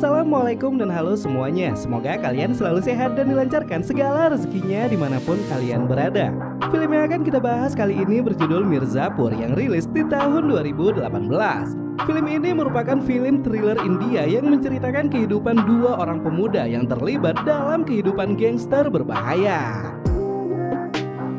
Assalamualaikum dan halo semuanya Semoga kalian selalu sehat dan dilancarkan segala rezekinya dimanapun kalian berada Film yang akan kita bahas kali ini berjudul Mirzapur yang rilis di tahun 2018 Film ini merupakan film thriller India yang menceritakan kehidupan dua orang pemuda yang terlibat dalam kehidupan gangster berbahaya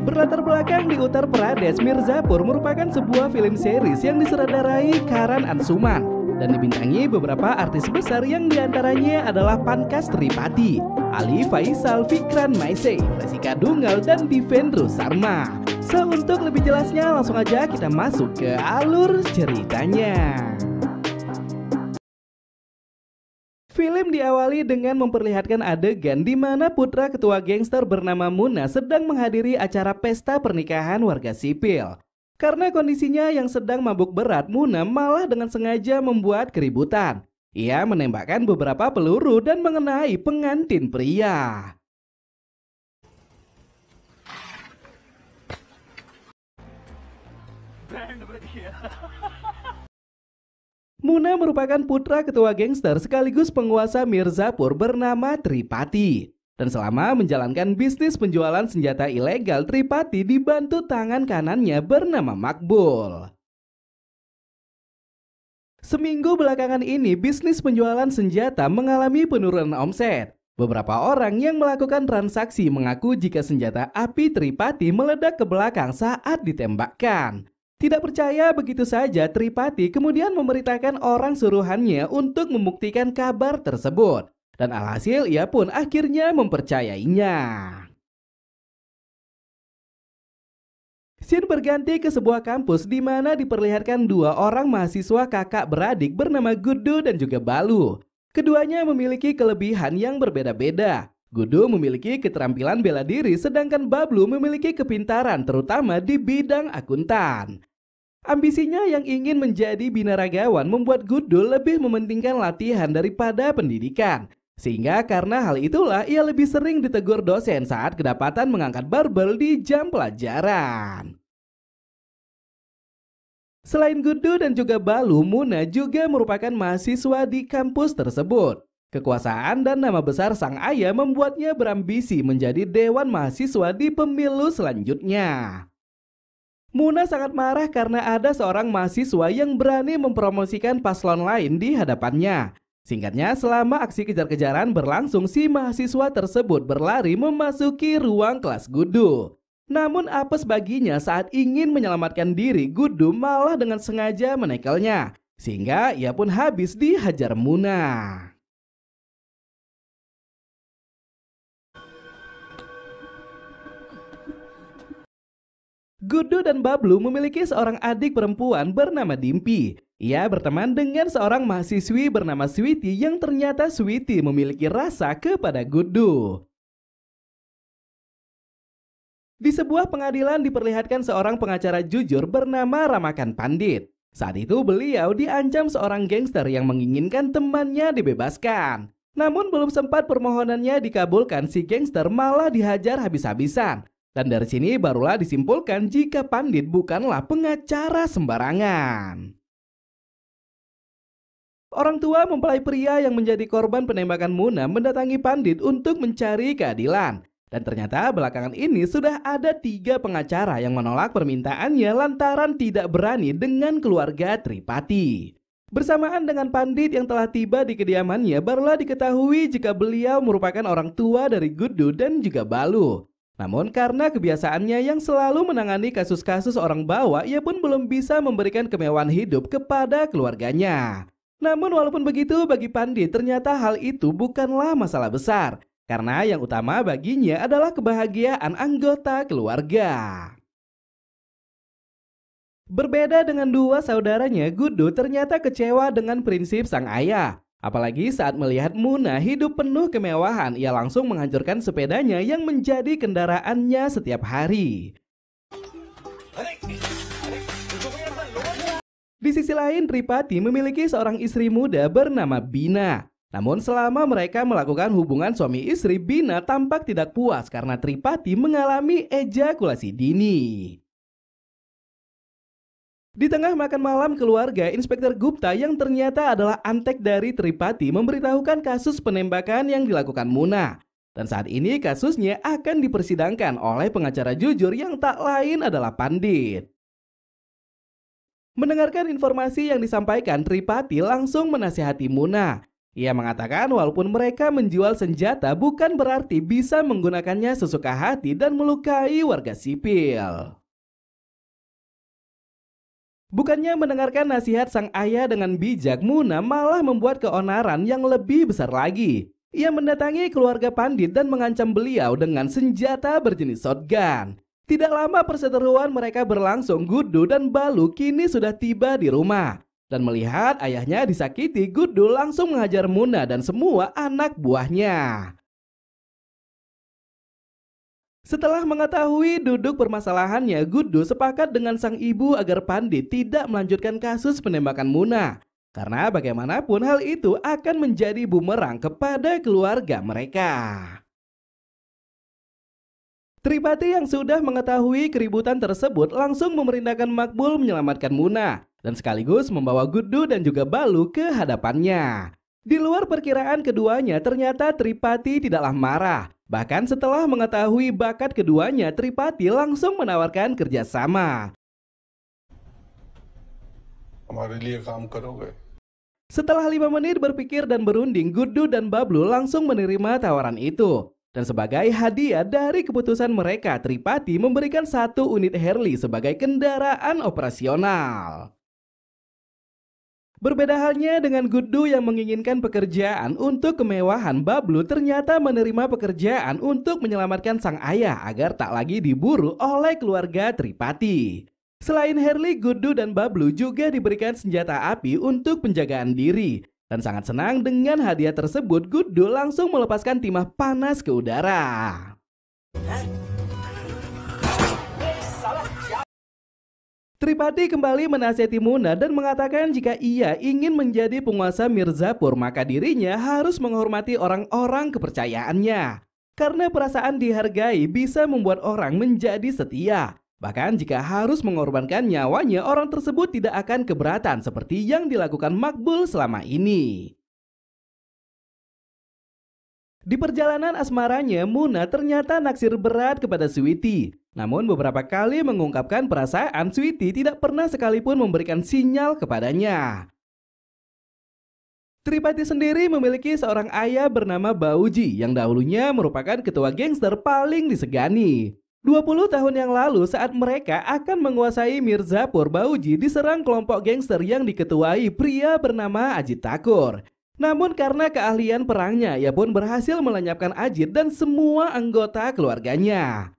Berlatar belakang di Uttar Pradesh, Mirzapur merupakan sebuah film series yang diseradarai Karan Ansuman dan dibintangi beberapa artis besar yang diantaranya adalah Pankas Tripati, Ali Faisal Fikran Maise, Jessica Dungal, dan Divendro Sarma. So, untuk lebih jelasnya langsung aja kita masuk ke alur ceritanya. Film diawali dengan memperlihatkan adegan di mana putra ketua gangster bernama Muna sedang menghadiri acara pesta pernikahan warga sipil. Karena kondisinya yang sedang mabuk berat, Muna malah dengan sengaja membuat keributan. Ia menembakkan beberapa peluru dan mengenai pengantin pria. Muna merupakan putra ketua gangster sekaligus penguasa Mirzapur bernama Tripati dan selama menjalankan bisnis penjualan senjata ilegal Tripati dibantu tangan kanannya bernama Makbul. Seminggu belakangan ini bisnis penjualan senjata mengalami penurunan omset. Beberapa orang yang melakukan transaksi mengaku jika senjata api Tripati meledak ke belakang saat ditembakkan. Tidak percaya begitu saja, Tripati kemudian memberitakan orang suruhannya untuk membuktikan kabar tersebut. Dan alhasil ia pun akhirnya mempercayainya. Scene berganti ke sebuah kampus di mana diperlihatkan dua orang mahasiswa kakak beradik bernama Gudu dan juga Balu. Keduanya memiliki kelebihan yang berbeda-beda. Gudu memiliki keterampilan bela diri sedangkan Bablu memiliki kepintaran terutama di bidang akuntan. Ambisinya yang ingin menjadi binaragawan membuat Gudu lebih mementingkan latihan daripada pendidikan. Sehingga karena hal itulah ia lebih sering ditegur dosen saat kedapatan mengangkat barbel di jam pelajaran. Selain Gudu dan juga Balu, Muna juga merupakan mahasiswa di kampus tersebut. Kekuasaan dan nama besar sang ayah membuatnya berambisi menjadi dewan mahasiswa di pemilu selanjutnya. Muna sangat marah karena ada seorang mahasiswa yang berani mempromosikan paslon lain di hadapannya. Singkatnya, selama aksi kejar-kejaran berlangsung, si mahasiswa tersebut berlari memasuki ruang kelas Gudu. Namun apes baginya saat ingin menyelamatkan diri, Gudu malah dengan sengaja menekelnya. Sehingga ia pun habis dihajar Muna. Gudu dan Bablu memiliki seorang adik perempuan bernama Dimpi. Ia berteman dengan seorang mahasiswi bernama Switi yang ternyata Switi memiliki rasa kepada Gudu. Di sebuah pengadilan diperlihatkan seorang pengacara jujur bernama Ramakan Pandit. Saat itu beliau diancam seorang gangster yang menginginkan temannya dibebaskan. Namun belum sempat permohonannya dikabulkan si gangster malah dihajar habis-habisan. Dan dari sini barulah disimpulkan jika Pandit bukanlah pengacara sembarangan. Orang tua mempelai pria yang menjadi korban penembakan Muna mendatangi Pandit untuk mencari keadilan. Dan ternyata belakangan ini sudah ada tiga pengacara yang menolak permintaannya lantaran tidak berani dengan keluarga Tripati. Bersamaan dengan Pandit yang telah tiba di kediamannya, barulah diketahui jika beliau merupakan orang tua dari Gudu dan juga Balu. Namun karena kebiasaannya yang selalu menangani kasus-kasus orang bawa, ia pun belum bisa memberikan kemewahan hidup kepada keluarganya. Namun walaupun begitu bagi Pandi ternyata hal itu bukanlah masalah besar karena yang utama baginya adalah kebahagiaan anggota keluarga. Berbeda dengan dua saudaranya, Gudu ternyata kecewa dengan prinsip sang ayah. Apalagi saat melihat Muna hidup penuh kemewahan, ia langsung menghancurkan sepedanya yang menjadi kendaraannya setiap hari. Di sisi lain, Tripati memiliki seorang istri muda bernama Bina. Namun selama mereka melakukan hubungan suami istri, Bina tampak tidak puas karena Tripati mengalami ejakulasi dini. Di tengah makan malam keluarga, Inspektur Gupta yang ternyata adalah antek dari Tripati memberitahukan kasus penembakan yang dilakukan Muna. Dan saat ini kasusnya akan dipersidangkan oleh pengacara jujur yang tak lain adalah Pandit. Mendengarkan informasi yang disampaikan, Tripati langsung menasihati Muna. Ia mengatakan walaupun mereka menjual senjata bukan berarti bisa menggunakannya sesuka hati dan melukai warga sipil. Bukannya mendengarkan nasihat sang ayah dengan bijak, Muna malah membuat keonaran yang lebih besar lagi. Ia mendatangi keluarga Pandit dan mengancam beliau dengan senjata berjenis shotgun. Tidak lama perseteruan mereka berlangsung, Gudu dan Balu kini sudah tiba di rumah. Dan melihat ayahnya disakiti, Gudu langsung menghajar Muna dan semua anak buahnya. Setelah mengetahui duduk permasalahannya, Gudu sepakat dengan sang ibu agar Pandi tidak melanjutkan kasus penembakan Muna. Karena bagaimanapun hal itu akan menjadi bumerang kepada keluarga mereka. Tripati yang sudah mengetahui keributan tersebut langsung memerintahkan Makbul menyelamatkan Muna dan sekaligus membawa Gudu dan juga Balu ke hadapannya. Di luar perkiraan keduanya ternyata Tripati tidaklah marah. Bahkan setelah mengetahui bakat keduanya, Tripati langsung menawarkan kerjasama. Setelah lima menit berpikir dan berunding, Gudu dan Bablu langsung menerima tawaran itu. Dan sebagai hadiah dari keputusan mereka, Tripathi memberikan satu unit Harley sebagai kendaraan operasional. Berbeda halnya dengan Gudu yang menginginkan pekerjaan untuk kemewahan, Bablu ternyata menerima pekerjaan untuk menyelamatkan sang ayah agar tak lagi diburu oleh keluarga Tripathi. Selain Harley, Gudu dan Bablu juga diberikan senjata api untuk penjagaan diri. Dan sangat senang dengan hadiah tersebut, Gudu langsung melepaskan timah panas ke udara. Tripati kembali menasihati Muna dan mengatakan jika ia ingin menjadi penguasa Mirzapur maka dirinya harus menghormati orang-orang kepercayaannya. Karena perasaan dihargai bisa membuat orang menjadi setia. Bahkan jika harus mengorbankan nyawanya, orang tersebut tidak akan keberatan seperti yang dilakukan Makbul selama ini. Di perjalanan asmaranya, Muna ternyata naksir berat kepada Sweety. Namun beberapa kali mengungkapkan perasaan Sweety tidak pernah sekalipun memberikan sinyal kepadanya. Tripati sendiri memiliki seorang ayah bernama Bauji yang dahulunya merupakan ketua gangster paling disegani. 20 tahun yang lalu saat mereka akan menguasai Mirzapur Bauji diserang kelompok gangster yang diketuai pria bernama Ajit Takur. Namun karena keahlian perangnya, ia pun berhasil melenyapkan Ajit dan semua anggota keluarganya.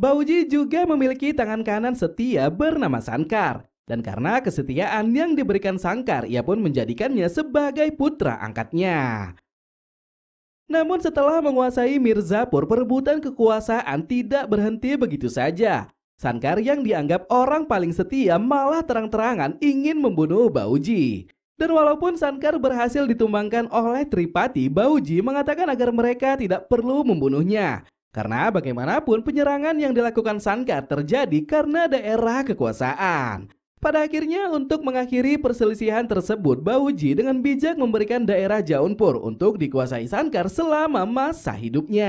Bauji juga memiliki tangan kanan setia bernama Sankar. Dan karena kesetiaan yang diberikan Sangkar, ia pun menjadikannya sebagai putra angkatnya. Namun setelah menguasai Mirzapur, perebutan kekuasaan tidak berhenti begitu saja. Sankar yang dianggap orang paling setia malah terang-terangan ingin membunuh Bauji. Dan walaupun Sankar berhasil ditumbangkan oleh Tripati, Bauji mengatakan agar mereka tidak perlu membunuhnya. Karena bagaimanapun penyerangan yang dilakukan Sankar terjadi karena daerah kekuasaan. Pada akhirnya, untuk mengakhiri perselisihan tersebut, Bauji dengan bijak memberikan daerah Jaunpur untuk dikuasai Sankar selama masa hidupnya.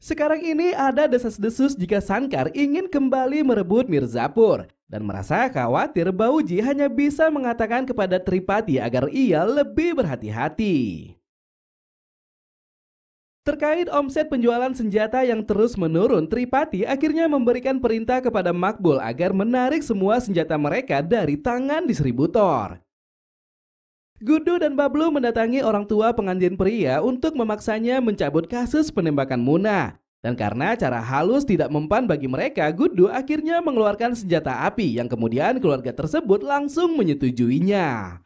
Sekarang ini ada desas-desus jika Sankar ingin kembali merebut Mirzapur dan merasa khawatir Bauji hanya bisa mengatakan kepada Tripati agar ia lebih berhati-hati. Terkait omset penjualan senjata yang terus menurun, Tripati akhirnya memberikan perintah kepada Makbul agar menarik semua senjata mereka dari tangan distributor. Gudu dan Bablu mendatangi orang tua pengantin pria untuk memaksanya mencabut kasus penembakan Muna. Dan karena cara halus tidak mempan bagi mereka, Gudu akhirnya mengeluarkan senjata api yang kemudian keluarga tersebut langsung menyetujuinya.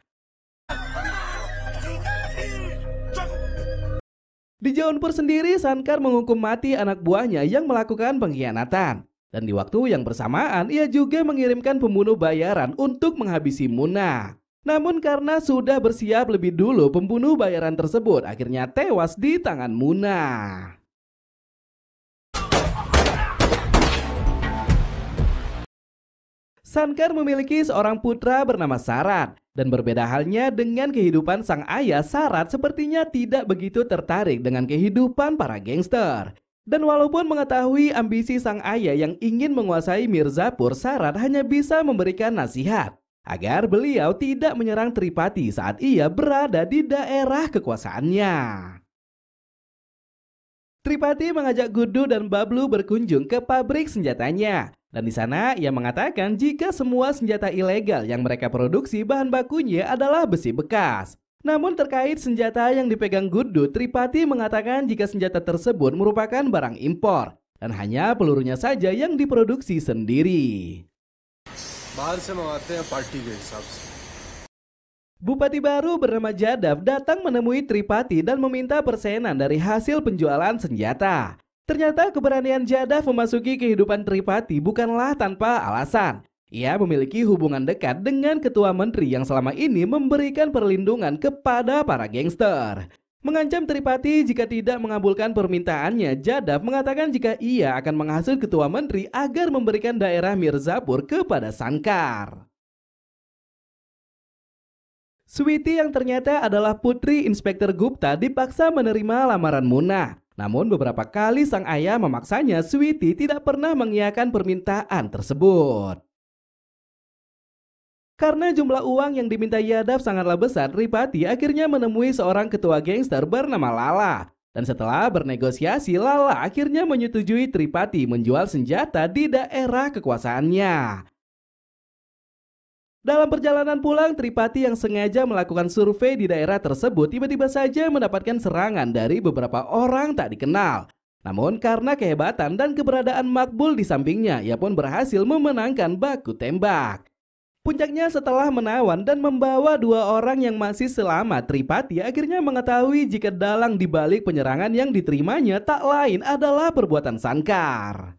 Di Jaunpur sendiri, Sankar menghukum mati anak buahnya yang melakukan pengkhianatan. Dan di waktu yang bersamaan, ia juga mengirimkan pembunuh bayaran untuk menghabisi Muna. Namun karena sudah bersiap lebih dulu, pembunuh bayaran tersebut akhirnya tewas di tangan Muna. Sankar memiliki seorang putra bernama Sarat dan berbeda halnya dengan kehidupan sang ayah Sarat sepertinya tidak begitu tertarik dengan kehidupan para gangster. Dan walaupun mengetahui ambisi sang ayah yang ingin menguasai Mirzapur, Sarat hanya bisa memberikan nasihat agar beliau tidak menyerang Tripati saat ia berada di daerah kekuasaannya. Tripati mengajak Gudu dan Bablu berkunjung ke pabrik senjatanya dan di sana ia mengatakan jika semua senjata ilegal yang mereka produksi bahan bakunya adalah besi bekas. Namun terkait senjata yang dipegang Gudu Tripati mengatakan jika senjata tersebut merupakan barang impor dan hanya pelurunya saja yang diproduksi sendiri. Bupati baru bernama Jadav datang menemui Tripati dan meminta persenan dari hasil penjualan senjata. Ternyata keberanian Jadah memasuki kehidupan Tripati bukanlah tanpa alasan. Ia memiliki hubungan dekat dengan ketua menteri yang selama ini memberikan perlindungan kepada para gangster. Mengancam Tripati jika tidak mengabulkan permintaannya, Jadav mengatakan jika ia akan menghasut ketua menteri agar memberikan daerah Mirzapur kepada Sankar. Sweetie yang ternyata adalah putri Inspektur Gupta dipaksa menerima lamaran Munah. Namun beberapa kali sang ayah memaksanya Sweetie tidak pernah mengiakan permintaan tersebut. Karena jumlah uang yang diminta Yadav sangatlah besar, Ripati akhirnya menemui seorang ketua gangster bernama Lala. Dan setelah bernegosiasi, Lala akhirnya menyetujui Tripati menjual senjata di daerah kekuasaannya. Dalam perjalanan pulang, Tripati yang sengaja melakukan survei di daerah tersebut tiba-tiba saja mendapatkan serangan dari beberapa orang tak dikenal. Namun karena kehebatan dan keberadaan Makbul di sampingnya, ia pun berhasil memenangkan baku tembak. Puncaknya setelah menawan dan membawa dua orang yang masih selamat, Tripati akhirnya mengetahui jika dalang dibalik penyerangan yang diterimanya tak lain adalah perbuatan sangkar.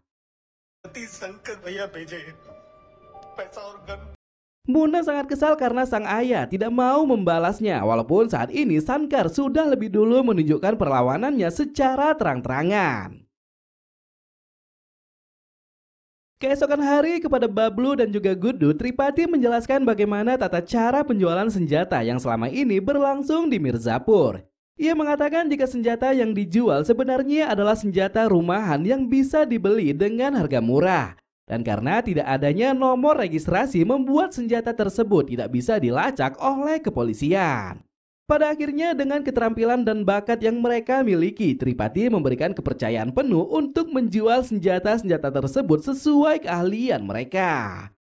Muna sangat kesal karena sang ayah tidak mau membalasnya walaupun saat ini Sankar sudah lebih dulu menunjukkan perlawanannya secara terang-terangan. Keesokan hari kepada Bablu dan juga Gudu, Tripati menjelaskan bagaimana tata cara penjualan senjata yang selama ini berlangsung di Mirzapur. Ia mengatakan jika senjata yang dijual sebenarnya adalah senjata rumahan yang bisa dibeli dengan harga murah. Dan karena tidak adanya nomor registrasi membuat senjata tersebut tidak bisa dilacak oleh kepolisian. Pada akhirnya dengan keterampilan dan bakat yang mereka miliki, Tripati memberikan kepercayaan penuh untuk menjual senjata-senjata tersebut sesuai keahlian mereka.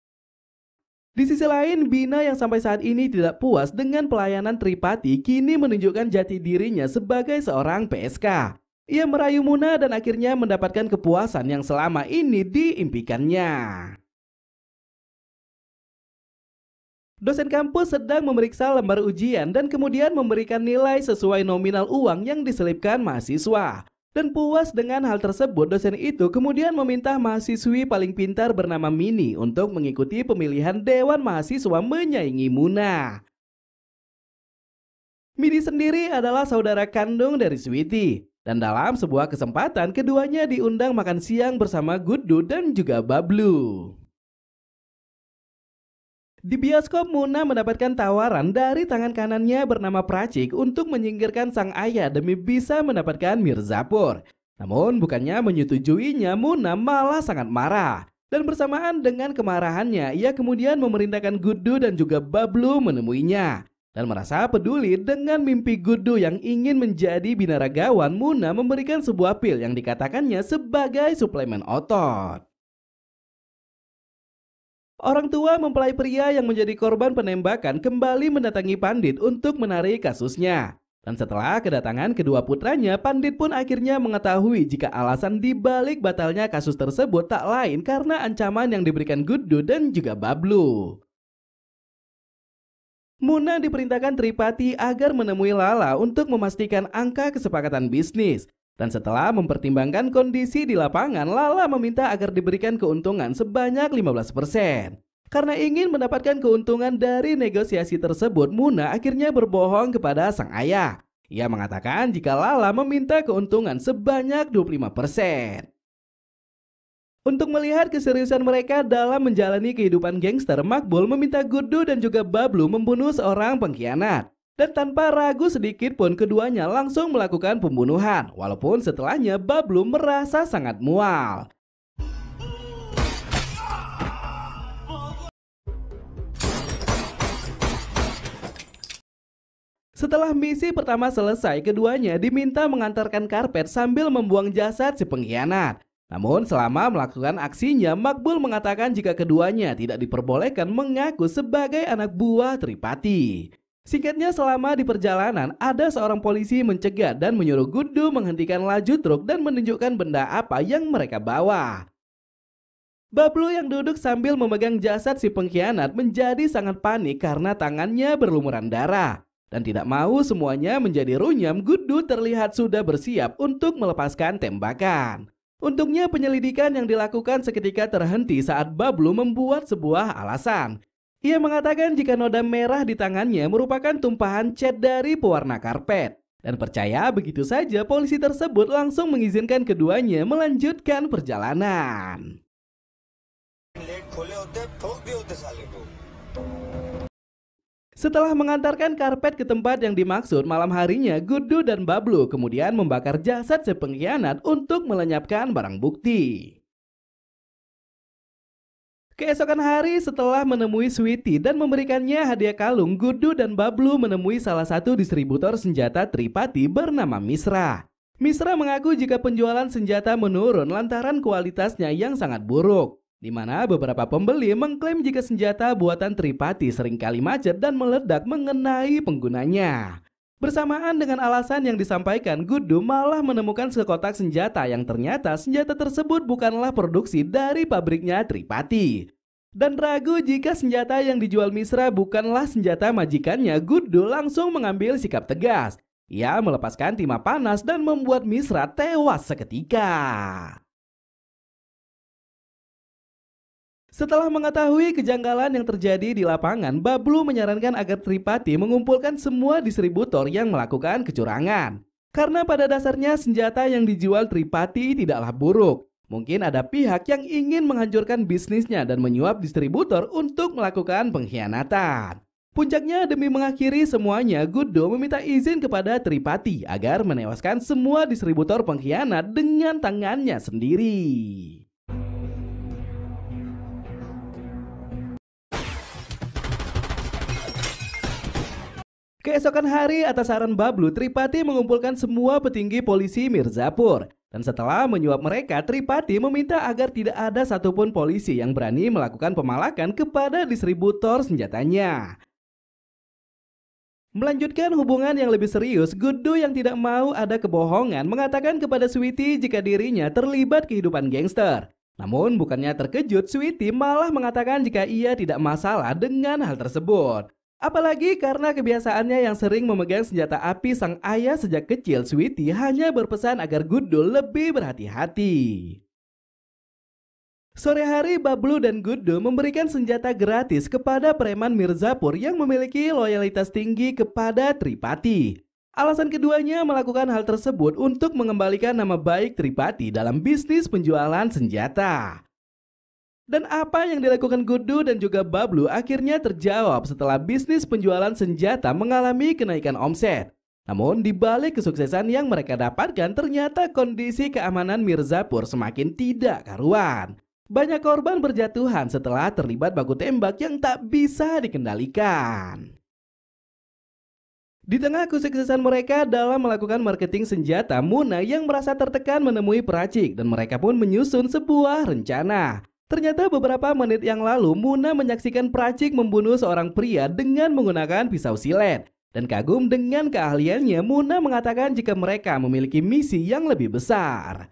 Di sisi lain, Bina yang sampai saat ini tidak puas dengan pelayanan Tripati kini menunjukkan jati dirinya sebagai seorang PSK ia merayu Muna dan akhirnya mendapatkan kepuasan yang selama ini diimpikannya. Dosen kampus sedang memeriksa lembar ujian dan kemudian memberikan nilai sesuai nominal uang yang diselipkan mahasiswa. Dan puas dengan hal tersebut, dosen itu kemudian meminta mahasiswi paling pintar bernama Mini untuk mengikuti pemilihan Dewan Mahasiswa menyaingi Muna. Mini sendiri adalah saudara kandung dari Switi. Dan dalam sebuah kesempatan, keduanya diundang makan siang bersama Gudu dan juga Bablu. Di bioskop, Muna mendapatkan tawaran dari tangan kanannya bernama Pracik untuk menyingkirkan sang ayah demi bisa mendapatkan Mirzapur. Namun bukannya menyetujuinya, Muna malah sangat marah. Dan bersamaan dengan kemarahannya, ia kemudian memerintahkan Gudu dan juga Bablu menemuinya dan merasa peduli dengan mimpi Gudu yang ingin menjadi binaragawan, Muna memberikan sebuah pil yang dikatakannya sebagai suplemen otot. Orang tua mempelai pria yang menjadi korban penembakan kembali mendatangi Pandit untuk menarik kasusnya. Dan setelah kedatangan kedua putranya, Pandit pun akhirnya mengetahui jika alasan dibalik batalnya kasus tersebut tak lain karena ancaman yang diberikan Gudu dan juga Bablu. Muna diperintahkan Tripati agar menemui Lala untuk memastikan angka kesepakatan bisnis. Dan setelah mempertimbangkan kondisi di lapangan, Lala meminta agar diberikan keuntungan sebanyak 15%. Karena ingin mendapatkan keuntungan dari negosiasi tersebut, Muna akhirnya berbohong kepada sang ayah. Ia mengatakan jika Lala meminta keuntungan sebanyak 25%. Untuk melihat keseriusan mereka dalam menjalani kehidupan gangster, Makbul meminta Gudu dan juga Bablu membunuh seorang pengkhianat. Dan tanpa ragu sedikit pun keduanya langsung melakukan pembunuhan, walaupun setelahnya Bablu merasa sangat mual. Setelah misi pertama selesai, keduanya diminta mengantarkan karpet sambil membuang jasad si pengkhianat. Namun selama melakukan aksinya, Makbul mengatakan jika keduanya tidak diperbolehkan mengaku sebagai anak buah Tripati. Singkatnya selama di perjalanan, ada seorang polisi mencegat dan menyuruh Gundu menghentikan laju truk dan menunjukkan benda apa yang mereka bawa. Bablu yang duduk sambil memegang jasad si pengkhianat menjadi sangat panik karena tangannya berlumuran darah. Dan tidak mau semuanya menjadi runyam, Gudu terlihat sudah bersiap untuk melepaskan tembakan. Untungnya penyelidikan yang dilakukan seketika terhenti saat Bablu membuat sebuah alasan. Ia mengatakan jika noda merah di tangannya merupakan tumpahan cat dari pewarna karpet. Dan percaya begitu saja polisi tersebut langsung mengizinkan keduanya melanjutkan perjalanan. Setelah mengantarkan karpet ke tempat yang dimaksud malam harinya, Gudu dan Bablu kemudian membakar jasad sepengkhianat untuk melenyapkan barang bukti. Keesokan hari setelah menemui Sweety dan memberikannya hadiah kalung, Gudu dan Bablu menemui salah satu distributor senjata Tripati bernama Misra. Misra mengaku jika penjualan senjata menurun lantaran kualitasnya yang sangat buruk di mana beberapa pembeli mengklaim jika senjata buatan Tripati seringkali macet dan meledak mengenai penggunanya. Bersamaan dengan alasan yang disampaikan, Gudu malah menemukan sekotak senjata yang ternyata senjata tersebut bukanlah produksi dari pabriknya Tripati. Dan ragu jika senjata yang dijual Misra bukanlah senjata majikannya, Gudu langsung mengambil sikap tegas. Ia melepaskan timah panas dan membuat Misra tewas seketika. Setelah mengetahui kejanggalan yang terjadi di lapangan, Bablu menyarankan agar Tripati mengumpulkan semua distributor yang melakukan kecurangan. Karena pada dasarnya senjata yang dijual Tripati tidaklah buruk. Mungkin ada pihak yang ingin menghancurkan bisnisnya dan menyuap distributor untuk melakukan pengkhianatan. Puncaknya demi mengakhiri semuanya, Gudo meminta izin kepada Tripati agar menewaskan semua distributor pengkhianat dengan tangannya sendiri. Keesokan hari atas saran Bablu, Tripati mengumpulkan semua petinggi polisi Mirzapur. Dan setelah menyuap mereka, Tripati meminta agar tidak ada satupun polisi yang berani melakukan pemalakan kepada distributor senjatanya. Melanjutkan hubungan yang lebih serius, Gudu yang tidak mau ada kebohongan mengatakan kepada Switi jika dirinya terlibat kehidupan gangster. Namun bukannya terkejut, Switi malah mengatakan jika ia tidak masalah dengan hal tersebut. Apalagi karena kebiasaannya yang sering memegang senjata api sang ayah sejak kecil, Sweetie hanya berpesan agar Gudul lebih berhati-hati. Sore hari, Bablu dan Gundul memberikan senjata gratis kepada preman Mirzapur yang memiliki loyalitas tinggi kepada Tripati. Alasan keduanya melakukan hal tersebut untuk mengembalikan nama baik Tripati dalam bisnis penjualan senjata. Dan apa yang dilakukan Gudu dan juga Bablu akhirnya terjawab setelah bisnis penjualan senjata mengalami kenaikan omset. Namun di balik kesuksesan yang mereka dapatkan ternyata kondisi keamanan Mirzapur semakin tidak karuan. Banyak korban berjatuhan setelah terlibat baku tembak yang tak bisa dikendalikan. Di tengah kesuksesan mereka dalam melakukan marketing senjata, Muna yang merasa tertekan menemui peracik dan mereka pun menyusun sebuah rencana. Ternyata beberapa menit yang lalu Muna menyaksikan Pracik membunuh seorang pria dengan menggunakan pisau silet. Dan kagum dengan keahliannya, Muna mengatakan jika mereka memiliki misi yang lebih besar.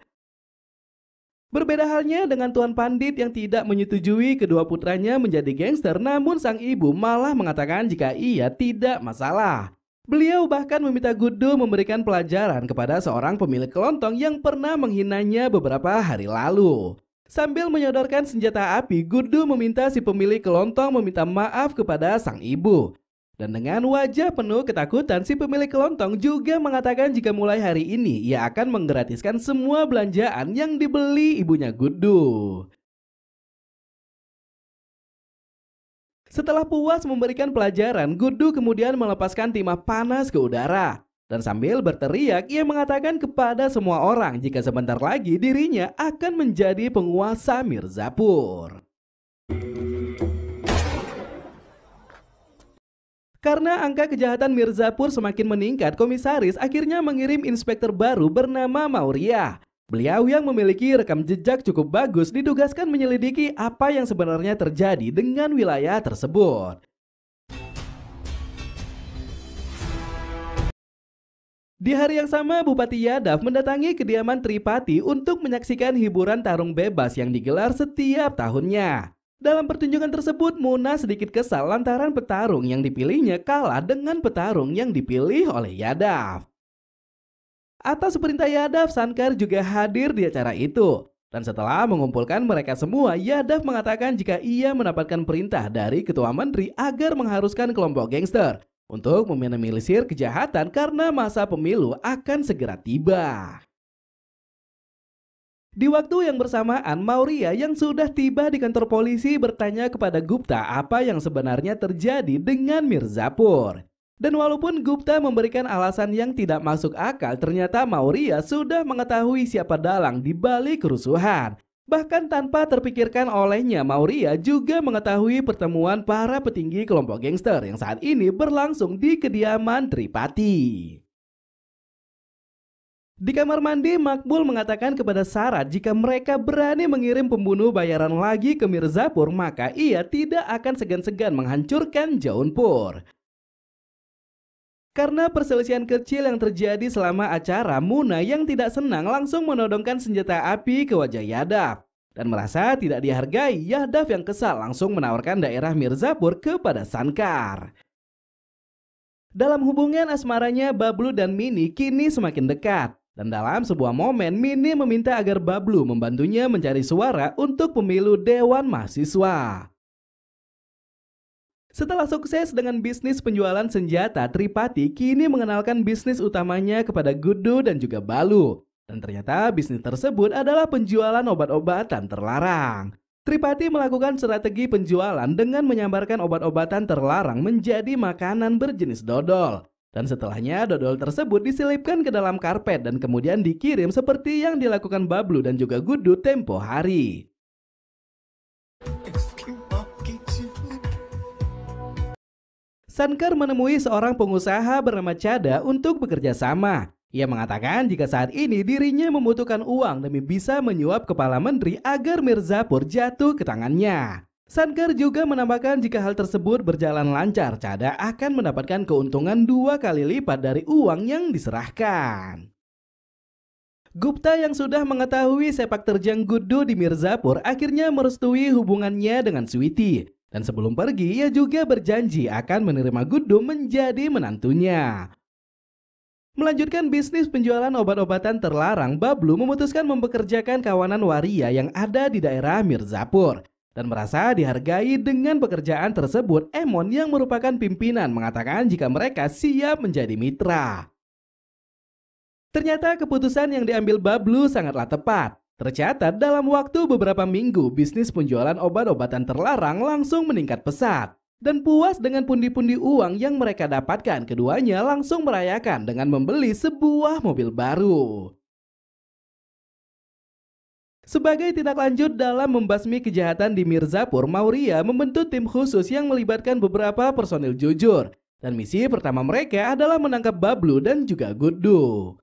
Berbeda halnya dengan Tuan Pandit yang tidak menyetujui kedua putranya menjadi gangster namun sang ibu malah mengatakan jika ia tidak masalah. Beliau bahkan meminta Gudu memberikan pelajaran kepada seorang pemilik kelontong yang pernah menghinanya beberapa hari lalu. Sambil menyodorkan senjata api, Gudu meminta si pemilik kelontong meminta maaf kepada sang ibu. Dan dengan wajah penuh ketakutan, si pemilik kelontong juga mengatakan jika mulai hari ini ia akan menggratiskan semua belanjaan yang dibeli ibunya Gudu. Setelah puas memberikan pelajaran, Gudu kemudian melepaskan timah panas ke udara. Dan sambil berteriak, ia mengatakan kepada semua orang jika sebentar lagi dirinya akan menjadi penguasa Mirzapur. Karena angka kejahatan Mirzapur semakin meningkat, komisaris akhirnya mengirim inspektur baru bernama Mauria. Beliau yang memiliki rekam jejak cukup bagus ditugaskan menyelidiki apa yang sebenarnya terjadi dengan wilayah tersebut. Di hari yang sama, Bupati Yadav mendatangi kediaman Tripati untuk menyaksikan hiburan tarung bebas yang digelar setiap tahunnya. Dalam pertunjukan tersebut, Muna sedikit kesal lantaran petarung yang dipilihnya kalah dengan petarung yang dipilih oleh Yadav. Atas perintah Yadav, Sankar juga hadir di acara itu. Dan setelah mengumpulkan mereka semua, Yadav mengatakan jika ia mendapatkan perintah dari Ketua Menteri agar mengharuskan kelompok gangster untuk meminimalisir kejahatan karena masa pemilu akan segera tiba. Di waktu yang bersamaan, Mauria yang sudah tiba di kantor polisi bertanya kepada Gupta apa yang sebenarnya terjadi dengan Mirzapur. Dan walaupun Gupta memberikan alasan yang tidak masuk akal, ternyata Mauria sudah mengetahui siapa dalang di balik kerusuhan. Bahkan tanpa terpikirkan olehnya, Mauria juga mengetahui pertemuan para petinggi kelompok gangster yang saat ini berlangsung di kediaman Tripati. Di kamar mandi, Makbul mengatakan kepada Sarah jika mereka berani mengirim pembunuh bayaran lagi ke Mirzapur, maka ia tidak akan segan-segan menghancurkan Jaunpur. Karena perselisihan kecil yang terjadi selama acara, Muna yang tidak senang langsung menodongkan senjata api ke wajah Yadav. Dan merasa tidak dihargai, Yadav yang kesal langsung menawarkan daerah Mirzapur kepada Sankar. Dalam hubungan asmaranya, Bablu dan Mini kini semakin dekat. Dan dalam sebuah momen, Mini meminta agar Bablu membantunya mencari suara untuk pemilu Dewan Mahasiswa. Setelah sukses dengan bisnis penjualan senjata, Tripati kini mengenalkan bisnis utamanya kepada Gudu dan juga Balu. Dan ternyata bisnis tersebut adalah penjualan obat-obatan terlarang. Tripati melakukan strategi penjualan dengan menyambarkan obat-obatan terlarang menjadi makanan berjenis dodol. Dan setelahnya dodol tersebut diselipkan ke dalam karpet dan kemudian dikirim seperti yang dilakukan Bablu dan juga Gudu tempo hari. Sankar menemui seorang pengusaha bernama Chada untuk bekerja sama. Ia mengatakan jika saat ini dirinya membutuhkan uang demi bisa menyuap kepala menteri agar Mirzapur jatuh ke tangannya. Sankar juga menambahkan jika hal tersebut berjalan lancar, Chada akan mendapatkan keuntungan dua kali lipat dari uang yang diserahkan. Gupta yang sudah mengetahui sepak terjang Gudu di Mirzapur akhirnya merestui hubungannya dengan Switi. Dan sebelum pergi, ia juga berjanji akan menerima Gundum menjadi menantunya. Melanjutkan bisnis penjualan obat-obatan terlarang, Bablu memutuskan mempekerjakan kawanan waria yang ada di daerah Mirzapur. Dan merasa dihargai dengan pekerjaan tersebut, Emon yang merupakan pimpinan mengatakan jika mereka siap menjadi mitra. Ternyata keputusan yang diambil Bablu sangatlah tepat. Tercatat dalam waktu beberapa minggu bisnis penjualan obat-obatan terlarang langsung meningkat pesat. Dan puas dengan pundi-pundi uang yang mereka dapatkan, keduanya langsung merayakan dengan membeli sebuah mobil baru. Sebagai tindak lanjut dalam membasmi kejahatan di Mirzapur, Mauria membentuk tim khusus yang melibatkan beberapa personil jujur. Dan misi pertama mereka adalah menangkap Bablu dan juga Gudu.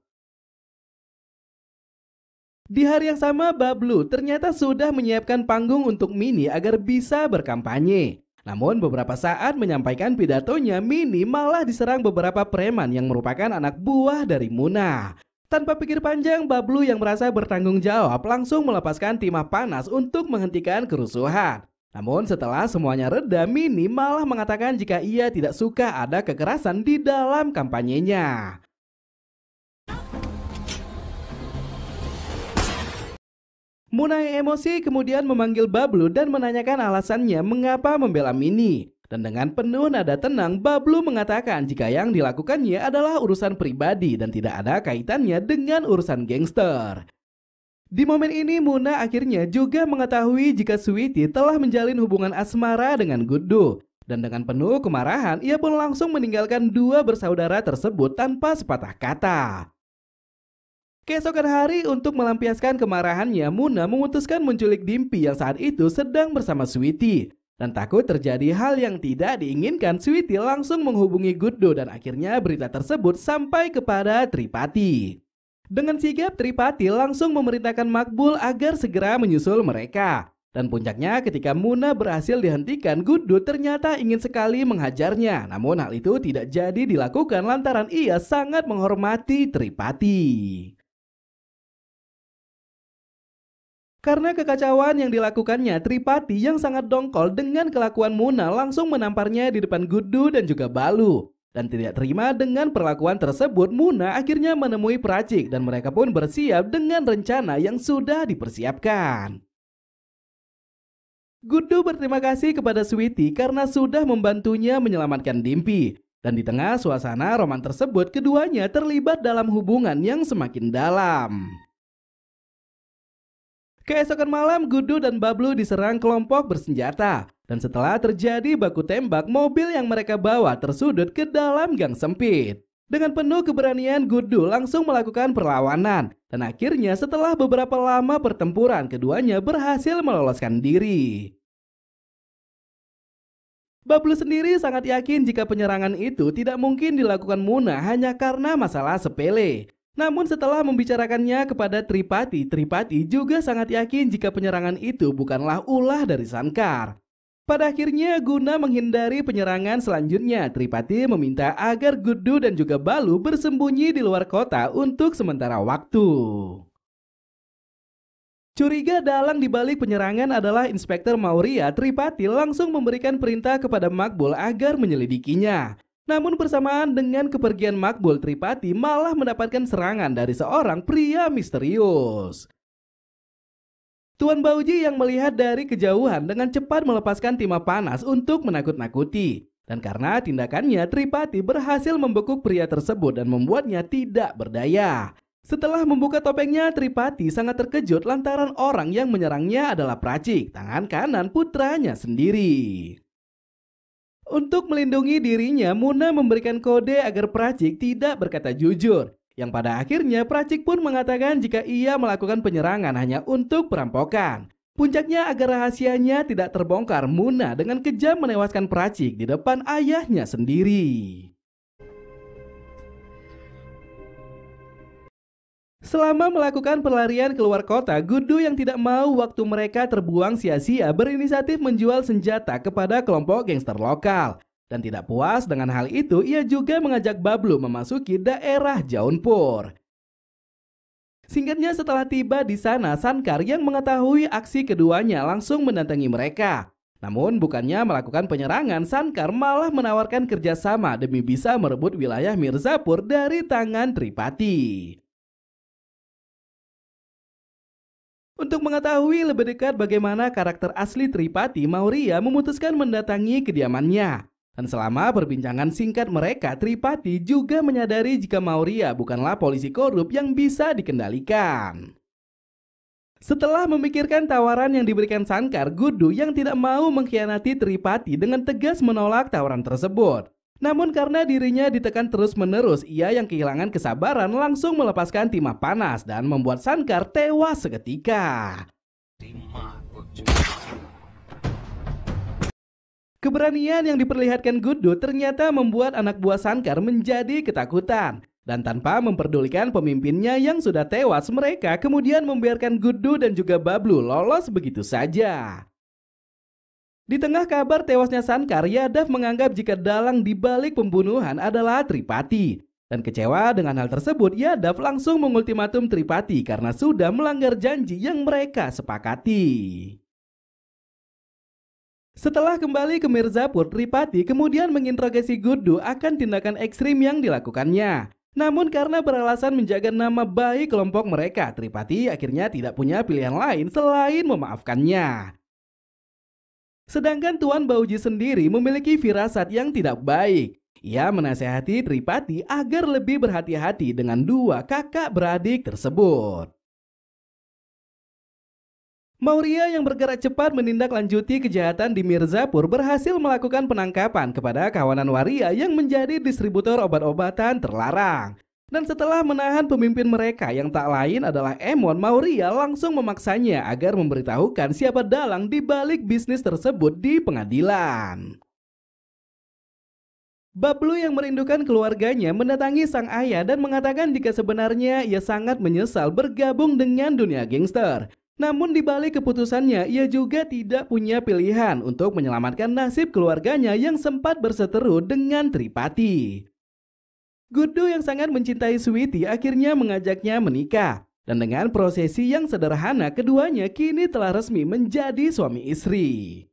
Di hari yang sama, Bablu ternyata sudah menyiapkan panggung untuk Mini agar bisa berkampanye. Namun beberapa saat menyampaikan pidatonya, Mini malah diserang beberapa preman yang merupakan anak buah dari Muna. Tanpa pikir panjang, Bablu yang merasa bertanggung jawab langsung melepaskan timah panas untuk menghentikan kerusuhan. Namun setelah semuanya reda, Mini malah mengatakan jika ia tidak suka ada kekerasan di dalam kampanyenya. Munai emosi kemudian memanggil Bablu dan menanyakan alasannya mengapa membela Mini. Dan dengan penuh nada tenang, Bablu mengatakan jika yang dilakukannya adalah urusan pribadi dan tidak ada kaitannya dengan urusan gangster. Di momen ini Muna akhirnya juga mengetahui jika Sweetie telah menjalin hubungan asmara dengan Gudu. Dan dengan penuh kemarahan, ia pun langsung meninggalkan dua bersaudara tersebut tanpa sepatah kata. Keesokan hari, untuk melampiaskan kemarahannya, Muna memutuskan menculik Dimpi yang saat itu sedang bersama Sweetie. Dan takut terjadi hal yang tidak diinginkan, Sweetie langsung menghubungi Gudo dan akhirnya berita tersebut sampai kepada Tripati. Dengan sigap, Tripati langsung memerintahkan Makbul agar segera menyusul mereka. Dan puncaknya ketika Muna berhasil dihentikan, Gudo ternyata ingin sekali menghajarnya. Namun hal itu tidak jadi dilakukan lantaran ia sangat menghormati Tripati. Karena kekacauan yang dilakukannya, Tripati yang sangat dongkol dengan kelakuan Muna langsung menamparnya di depan Gudu dan juga Balu. Dan tidak terima dengan perlakuan tersebut, Muna akhirnya menemui peracik dan mereka pun bersiap dengan rencana yang sudah dipersiapkan. Gudu berterima kasih kepada Sweety karena sudah membantunya menyelamatkan Dimpi. Dan di tengah suasana roman tersebut, keduanya terlibat dalam hubungan yang semakin dalam. Keesokan malam, Gudu dan Bablu diserang kelompok bersenjata. Dan setelah terjadi baku tembak, mobil yang mereka bawa tersudut ke dalam gang sempit. Dengan penuh keberanian, Gudu langsung melakukan perlawanan. Dan akhirnya setelah beberapa lama pertempuran, keduanya berhasil meloloskan diri. Bablu sendiri sangat yakin jika penyerangan itu tidak mungkin dilakukan Muna hanya karena masalah sepele. Namun setelah membicarakannya kepada Tripati, Tripati juga sangat yakin jika penyerangan itu bukanlah ulah dari Sankar. Pada akhirnya, guna menghindari penyerangan selanjutnya, Tripati meminta agar Gudu dan juga Balu bersembunyi di luar kota untuk sementara waktu. Curiga dalang dibalik penyerangan adalah Inspektur Mauria. Tripati langsung memberikan perintah kepada Makbul agar menyelidikinya. Namun bersamaan dengan kepergian Makbul Tripati malah mendapatkan serangan dari seorang pria misterius. Tuan Bauji yang melihat dari kejauhan dengan cepat melepaskan timah panas untuk menakut-nakuti. Dan karena tindakannya, Tripati berhasil membekuk pria tersebut dan membuatnya tidak berdaya. Setelah membuka topengnya, Tripati sangat terkejut lantaran orang yang menyerangnya adalah Pracik, tangan kanan putranya sendiri. Untuk melindungi dirinya, Muna memberikan kode agar Pracik tidak berkata jujur. Yang pada akhirnya Pracik pun mengatakan jika ia melakukan penyerangan hanya untuk perampokan. Puncaknya agar rahasianya tidak terbongkar, Muna dengan kejam menewaskan Pracik di depan ayahnya sendiri. Selama melakukan pelarian keluar kota, Gudu yang tidak mau waktu mereka terbuang sia-sia berinisiatif menjual senjata kepada kelompok gangster lokal. Dan tidak puas dengan hal itu, ia juga mengajak Bablu memasuki daerah Jaunpur. Singkatnya setelah tiba di sana, Sankar yang mengetahui aksi keduanya langsung mendatangi mereka. Namun bukannya melakukan penyerangan, Sankar malah menawarkan kerjasama demi bisa merebut wilayah Mirzapur dari tangan Tripati. Untuk mengetahui lebih dekat bagaimana karakter asli Tripati, Mauria memutuskan mendatangi kediamannya. Dan selama perbincangan singkat mereka, Tripati juga menyadari jika Mauria bukanlah polisi korup yang bisa dikendalikan. Setelah memikirkan tawaran yang diberikan Sankar, Gudu yang tidak mau mengkhianati Tripati dengan tegas menolak tawaran tersebut. Namun karena dirinya ditekan terus-menerus, ia yang kehilangan kesabaran langsung melepaskan timah panas dan membuat Sankar tewas seketika. Keberanian yang diperlihatkan Gudu ternyata membuat anak buah Sankar menjadi ketakutan. Dan tanpa memperdulikan pemimpinnya yang sudah tewas, mereka kemudian membiarkan Gudu dan juga Bablu lolos begitu saja. Di tengah kabar tewasnya Sankar, Yadav menganggap jika dalang dibalik pembunuhan adalah Tripati. Dan kecewa dengan hal tersebut, Yadav langsung mengultimatum Tripati karena sudah melanggar janji yang mereka sepakati. Setelah kembali ke Mirzapur, Tripati kemudian menginterogasi Gudu akan tindakan ekstrim yang dilakukannya. Namun karena beralasan menjaga nama baik kelompok mereka, Tripati akhirnya tidak punya pilihan lain selain memaafkannya. Sedangkan Tuan Bauji sendiri memiliki firasat yang tidak baik. Ia menasehati Tripati agar lebih berhati-hati dengan dua kakak beradik tersebut. Mauria yang bergerak cepat menindaklanjuti kejahatan di Mirzapur berhasil melakukan penangkapan kepada kawanan waria yang menjadi distributor obat-obatan terlarang. Dan setelah menahan pemimpin mereka yang tak lain adalah Emon, Mauria langsung memaksanya agar memberitahukan siapa dalang di balik bisnis tersebut di pengadilan. Bablu yang merindukan keluarganya mendatangi sang ayah dan mengatakan jika sebenarnya ia sangat menyesal bergabung dengan dunia gangster. Namun di balik keputusannya, ia juga tidak punya pilihan untuk menyelamatkan nasib keluarganya yang sempat berseteru dengan Tripati. Gudu yang sangat mencintai Sweety akhirnya mengajaknya menikah. Dan dengan prosesi yang sederhana, keduanya kini telah resmi menjadi suami istri.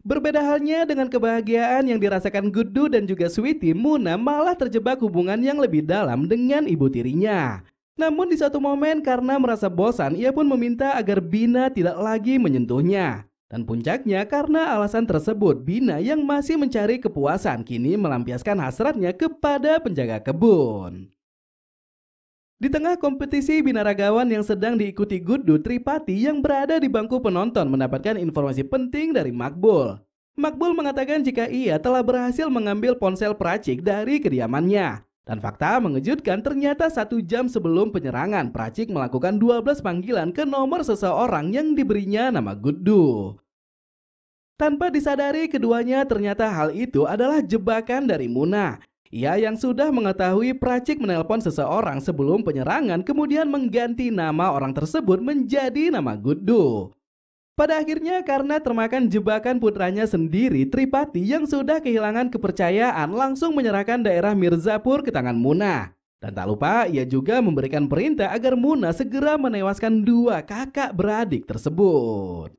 Berbeda halnya dengan kebahagiaan yang dirasakan Gudu dan juga Sweety, Muna malah terjebak hubungan yang lebih dalam dengan ibu tirinya. Namun di satu momen karena merasa bosan, ia pun meminta agar Bina tidak lagi menyentuhnya. Dan puncaknya karena alasan tersebut Bina yang masih mencari kepuasan kini melampiaskan hasratnya kepada penjaga kebun. Di tengah kompetisi binaragawan yang sedang diikuti Gudu Tripati yang berada di bangku penonton mendapatkan informasi penting dari Makbul. Makbul mengatakan jika ia telah berhasil mengambil ponsel peracik dari kediamannya. Dan fakta mengejutkan ternyata satu jam sebelum penyerangan Pracik melakukan 12 panggilan ke nomor seseorang yang diberinya nama Gudu. Tanpa disadari keduanya ternyata hal itu adalah jebakan dari Muna. Ia yang sudah mengetahui Pracik menelpon seseorang sebelum penyerangan kemudian mengganti nama orang tersebut menjadi nama Gudu. Pada akhirnya karena termakan jebakan putranya sendiri, Tripati yang sudah kehilangan kepercayaan langsung menyerahkan daerah Mirzapur ke tangan Muna. Dan tak lupa, ia juga memberikan perintah agar Muna segera menewaskan dua kakak beradik tersebut.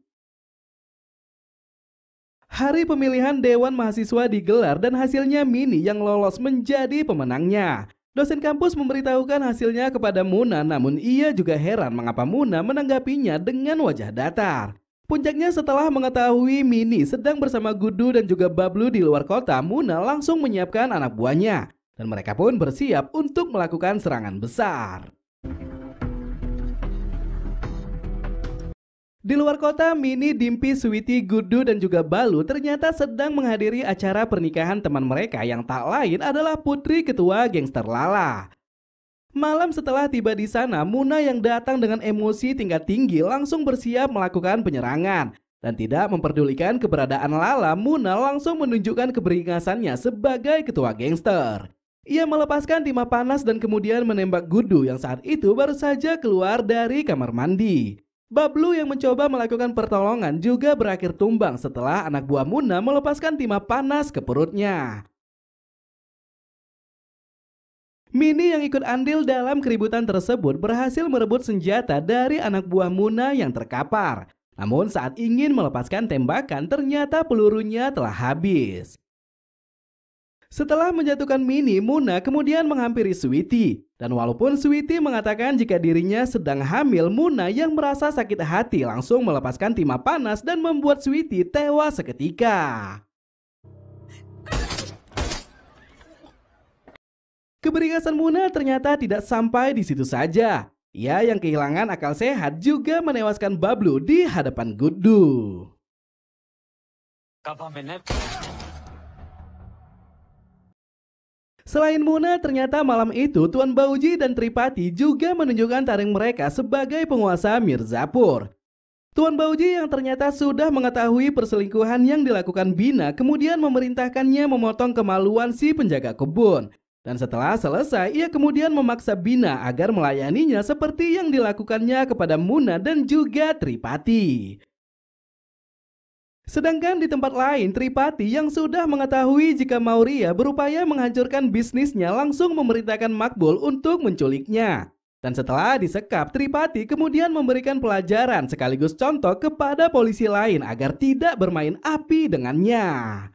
Hari pemilihan Dewan Mahasiswa digelar dan hasilnya Mini yang lolos menjadi pemenangnya. Dosen kampus memberitahukan hasilnya kepada Muna namun ia juga heran mengapa Muna menanggapinya dengan wajah datar. Puncaknya setelah mengetahui Mini sedang bersama Gudu dan juga Bablu di luar kota, Muna langsung menyiapkan anak buahnya. Dan mereka pun bersiap untuk melakukan serangan besar. Di luar kota, Mini, Dimpi, Switi, Gudu, dan juga Balu ternyata sedang menghadiri acara pernikahan teman mereka yang tak lain adalah putri ketua gangster Lala. Malam setelah tiba di sana, Muna yang datang dengan emosi tingkat tinggi langsung bersiap melakukan penyerangan. Dan tidak memperdulikan keberadaan Lala, Muna langsung menunjukkan keberingasannya sebagai ketua gangster. Ia melepaskan timah panas dan kemudian menembak Gudu yang saat itu baru saja keluar dari kamar mandi. Bablu yang mencoba melakukan pertolongan juga berakhir tumbang setelah anak buah Muna melepaskan timah panas ke perutnya. Mini yang ikut andil dalam keributan tersebut berhasil merebut senjata dari anak buah Muna yang terkapar. Namun saat ingin melepaskan tembakan ternyata pelurunya telah habis. Setelah menjatuhkan Mini, Muna kemudian menghampiri Sweety. Dan walaupun Sweety mengatakan jika dirinya sedang hamil, Muna yang merasa sakit hati langsung melepaskan timah panas dan membuat Sweety tewas seketika. Keberingasan Muna ternyata tidak sampai di situ saja. Ia ya, yang kehilangan akal sehat juga menewaskan Bablu di hadapan Gudu. Selain Muna, ternyata malam itu Tuan Bauji dan Tripati juga menunjukkan taring mereka sebagai penguasa Mirzapur. Tuan Bauji yang ternyata sudah mengetahui perselingkuhan yang dilakukan Bina kemudian memerintahkannya memotong kemaluan si penjaga kebun. Dan setelah selesai, ia kemudian memaksa Bina agar melayaninya seperti yang dilakukannya kepada Muna dan juga Tripati. Sedangkan di tempat lain, Tripati yang sudah mengetahui jika Mauria berupaya menghancurkan bisnisnya langsung memerintahkan Makbul untuk menculiknya. Dan setelah disekap, Tripati kemudian memberikan pelajaran sekaligus contoh kepada polisi lain agar tidak bermain api dengannya.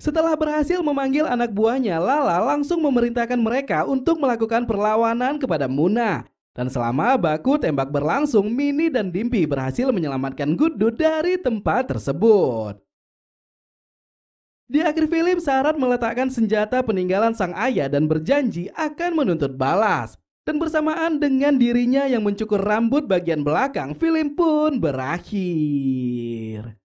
Setelah berhasil memanggil anak buahnya, Lala langsung memerintahkan mereka untuk melakukan perlawanan kepada Muna. Dan selama baku tembak berlangsung, Mini dan Dimpi berhasil menyelamatkan Gudu dari tempat tersebut. Di akhir film, Sarat meletakkan senjata peninggalan sang ayah dan berjanji akan menuntut balas. Dan bersamaan dengan dirinya yang mencukur rambut bagian belakang, film pun berakhir.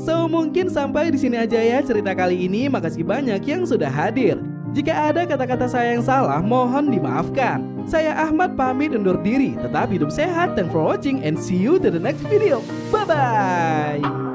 So, mungkin sampai di sini aja ya cerita kali ini. Makasih banyak yang sudah hadir. Jika ada kata-kata saya yang salah, mohon dimaafkan. Saya Ahmad pamit undur diri, tetap hidup sehat. dan for watching and see you to the next video. Bye-bye.